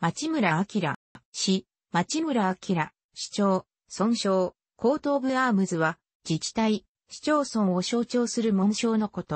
町村明、市、町村明、市長、村章、後頭部アームズは、自治体、市町村を象徴する紋章のこと。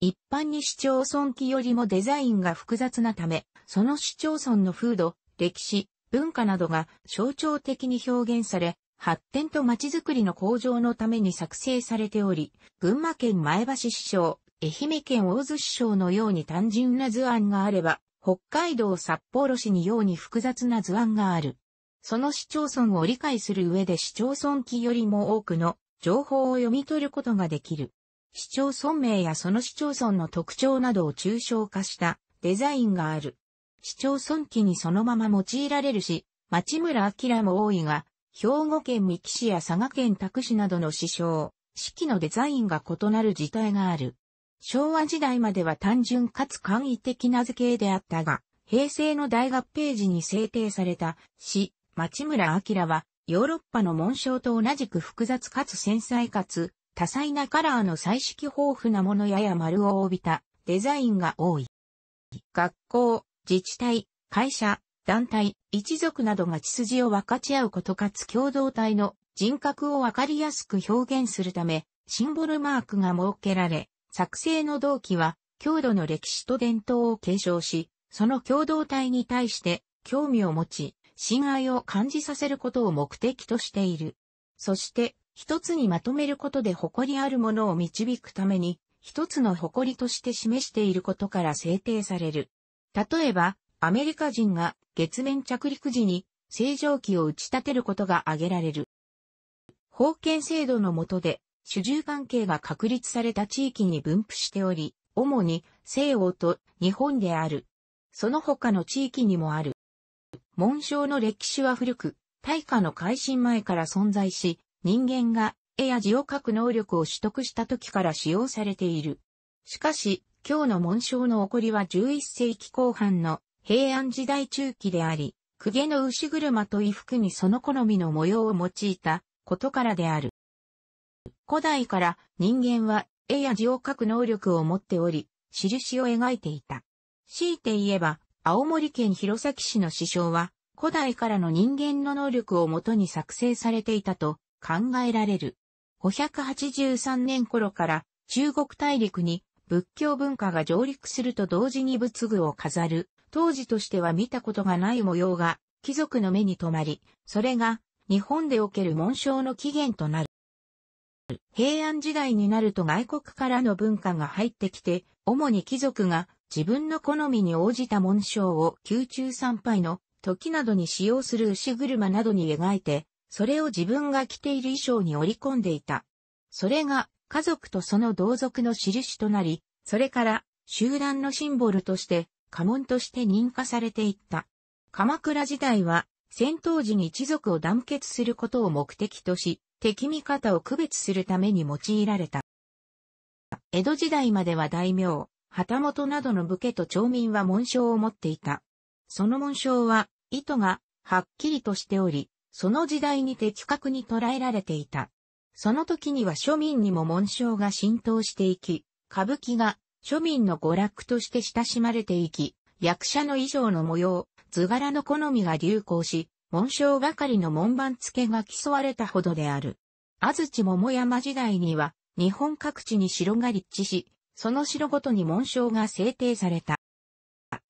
一般に市町村記よりもデザインが複雑なため、その市町村の風土、歴史、文化などが象徴的に表現され、発展と町づくりの向上のために作成されており、群馬県前橋市長、愛媛県大洲市長のように単純な図案があれば、北海道札幌市にように複雑な図案がある。その市町村を理解する上で市町村記よりも多くの情報を読み取ることができる。市町村名やその市町村の特徴などを抽象化したデザインがある。市町村記にそのまま用いられるし、町村明も多いが、兵庫県三木市や佐賀県多久市などの市章、四季のデザインが異なる事態がある。昭和時代までは単純かつ簡易的な図形であったが、平成の大合併時に制定された市、町村明は、ヨーロッパの紋章と同じく複雑かつ繊細かつ多彩なカラーの彩色豊富なものやや丸を帯びたデザインが多い。学校、自治体、会社、団体、一族などが血筋を分かち合うことかつ共同体の人格を分かりやすく表現するため、シンボルマークが設けられ、作成の動機は、郷土の歴史と伝統を継承し、その共同体に対して興味を持ち、親愛を感じさせることを目的としている。そして、一つにまとめることで誇りあるものを導くために、一つの誇りとして示していることから制定される。例えば、アメリカ人が月面着陸時に正常期を打ち立てることが挙げられる。封建制度の下で主従関係が確立された地域に分布しており、主に西欧と日本である。その他の地域にもある。紋章の歴史は古く、大化の改新前から存在し、人間が絵や字を書く能力を取得した時から使用されている。しかし、今日の紋章の起こりは11世紀後半の平安時代中期であり、公家の牛車と衣服にその好みの模様を用いたことからである。古代から人間は絵や字を書く能力を持っており、印を描いていた。強いて言えば、青森県弘前市の師匠は、古代からの人間の能力をもとに作成されていたと考えられる。583年頃から中国大陸に仏教文化が上陸すると同時に仏具を飾る、当時としては見たことがない模様が貴族の目に留まり、それが日本でおける紋章の起源となる。平安時代になると外国からの文化が入ってきて、主に貴族が自分の好みに応じた紋章を宮中参拝の時などに使用する牛車などに描いて、それを自分が着ている衣装に織り込んでいた。それが家族とその同族の印となり、それから集団のシンボルとして家紋として認可されていった。鎌倉時代は戦闘時に一族を団結することを目的とし、敵味方を区別するために用いられた。江戸時代までは大名、旗本などの武家と町民は紋章を持っていた。その紋章は、意図が、はっきりとしており、その時代に的確に捉えられていた。その時には庶民にも紋章が浸透していき、歌舞伎が庶民の娯楽として親しまれていき、役者の衣装の模様、図柄の好みが流行し、紋章係の門番付けが競われたほどである。安土桃山時代には、日本各地に城が立地し、その城ごとに紋章が制定された。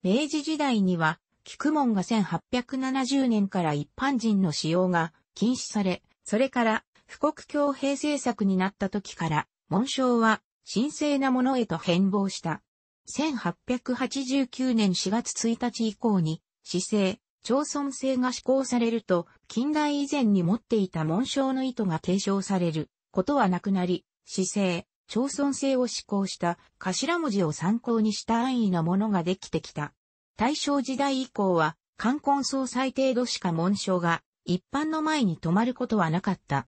明治時代には、菊門が1870年から一般人の使用が禁止され、それから、富国強兵政策になった時から、紋章は神聖なものへと変貌した。1889年4月1日以降に、市政、町村制が施行されると、近代以前に持っていた紋章の意図が継承されることはなくなり、市政、町村制を施行した頭文字を参考にした安易なものができてきた。大正時代以降は、冠婚葬祭程度しか紋章が一般の前に止まることはなかった。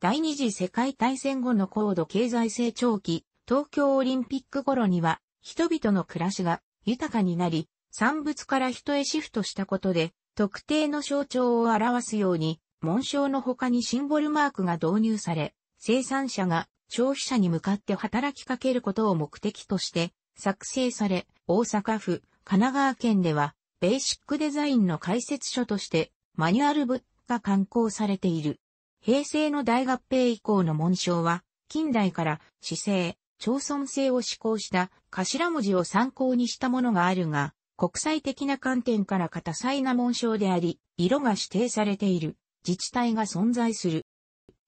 第二次世界大戦後の高度経済成長期、東京オリンピック頃には、人々の暮らしが豊かになり、産物から人へシフトしたことで、特定の象徴を表すように、紋章の他にシンボルマークが導入され、生産者が消費者に向かって働きかけることを目的として作成され、大阪府、神奈川県では、ベーシックデザインの解説書として、マニュアル部が刊行されている。平成の大合併以降の紋章は、近代から市政、町村制を施行した頭文字を参考にしたものがあるが、国際的な観点から硬彩な紋章であり、色が指定されている自治体が存在する。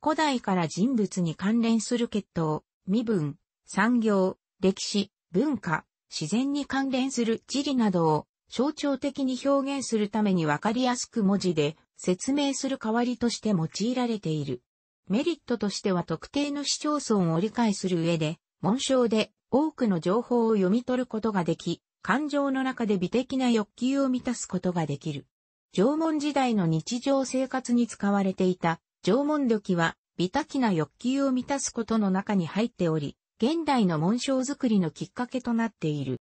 古代から人物に関連する血統、身分、産業、歴史、文化、自然に関連する地理などを象徴的に表現するためにわかりやすく文字で説明する代わりとして用いられている。メリットとしては特定の市町村を理解する上で、紋章で多くの情報を読み取ることができ、感情の中で美的な欲求を満たすことができる。縄文時代の日常生活に使われていた縄文土器は美的な欲求を満たすことの中に入っており、現代の紋章作りのきっかけとなっている。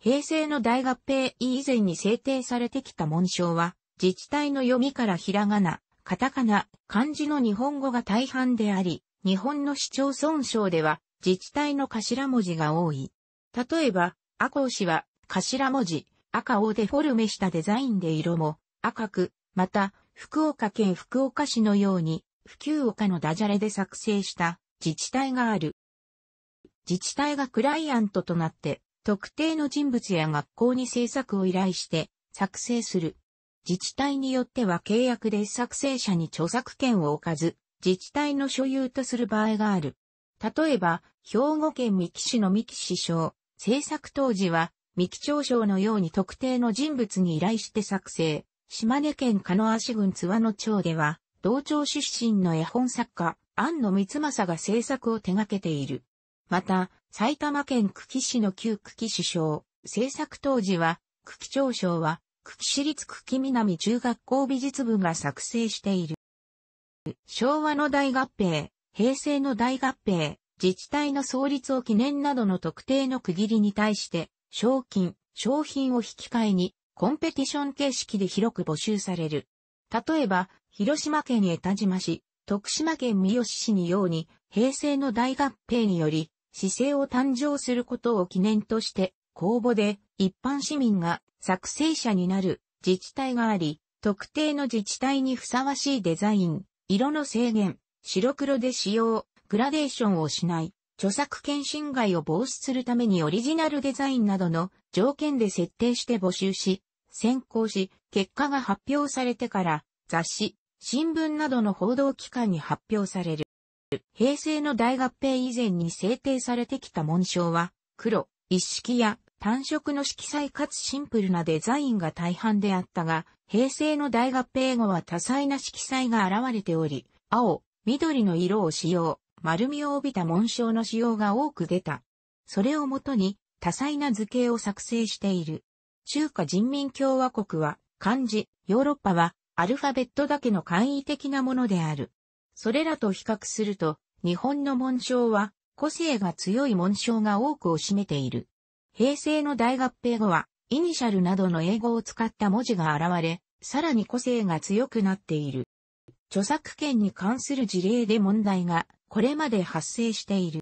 平成の大合併以前に制定されてきた紋章は、自治体の読みからひらがな、カタカナ、漢字の日本語が大半であり、日本の市町村省では自治体の頭文字が多い。例えば、赤尾氏は、頭文字、赤をデフォルメしたデザインで色も赤く、また、福岡県福岡市のように、普及岡のダジャレで作成した自治体がある。自治体がクライアントとなって、特定の人物や学校に制作を依頼して作成する。自治体によっては契約で作成者に著作権を置かず、自治体の所有とする場合がある。例えば、兵庫県三木市の三木市省、制作当時は、三木町省のように特定の人物に依頼して作成。島根県鹿野足郡津和野町では、同町出身の絵本作家、安野光政が制作を手掛けている。また、埼玉県久喜市の旧久喜市省、制作当時は、久喜町省は、久喜市立久喜南中学校美術部が作成している。昭和の大合併、平成の大合併、自治体の創立を記念などの特定の区切りに対して、賞金、商品を引き換えに、コンペティション形式で広く募集される。例えば、広島県江田島市、徳島県三好市にように、平成の大合併により、市政を誕生することを記念として、公募で一般市民が作成者になる自治体があり、特定の自治体にふさわしいデザイン、色の制限、白黒で使用、グラデーションをしない、著作権侵害を防止するためにオリジナルデザインなどの条件で設定して募集し、選考し、結果が発表されてから雑誌、新聞などの報道機関に発表される。平成の大合併以前に制定されてきた紋章は、黒、一式や単色の色彩かつシンプルなデザインが大半であったが、平成の大合併後は多彩な色彩が現れており、青、緑の色を使用、丸みを帯びた紋章の使用が多く出た。それをもとに多彩な図形を作成している。中華人民共和国は漢字、ヨーロッパはアルファベットだけの簡易的なものである。それらと比較すると、日本の紋章は個性が強い紋章が多くを占めている。平成の大合併後は、イニシャルなどの英語を使った文字が現れ、さらに個性が強くなっている。著作権に関する事例で問題がこれまで発生している。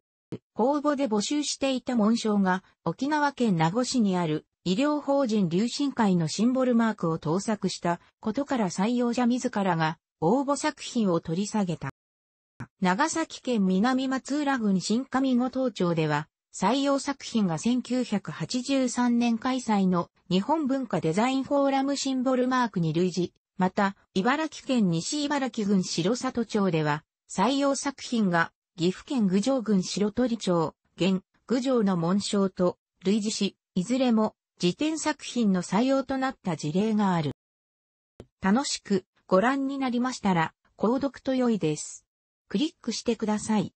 公募で募集していた紋章が沖縄県名護市にある医療法人流進会のシンボルマークを盗作したことから採用者自らが応募作品を取り下げた。長崎県南松浦郡新上五島町では採用作品が1983年開催の日本文化デザインフォーラムシンボルマークに類似。また、茨城県西茨城郡白里町では、採用作品が、岐阜県郡上郡白鳥町、現、郡上の紋章と、類似し、いずれも、辞典作品の採用となった事例がある。楽しくご覧になりましたら、購読と良いです。クリックしてください。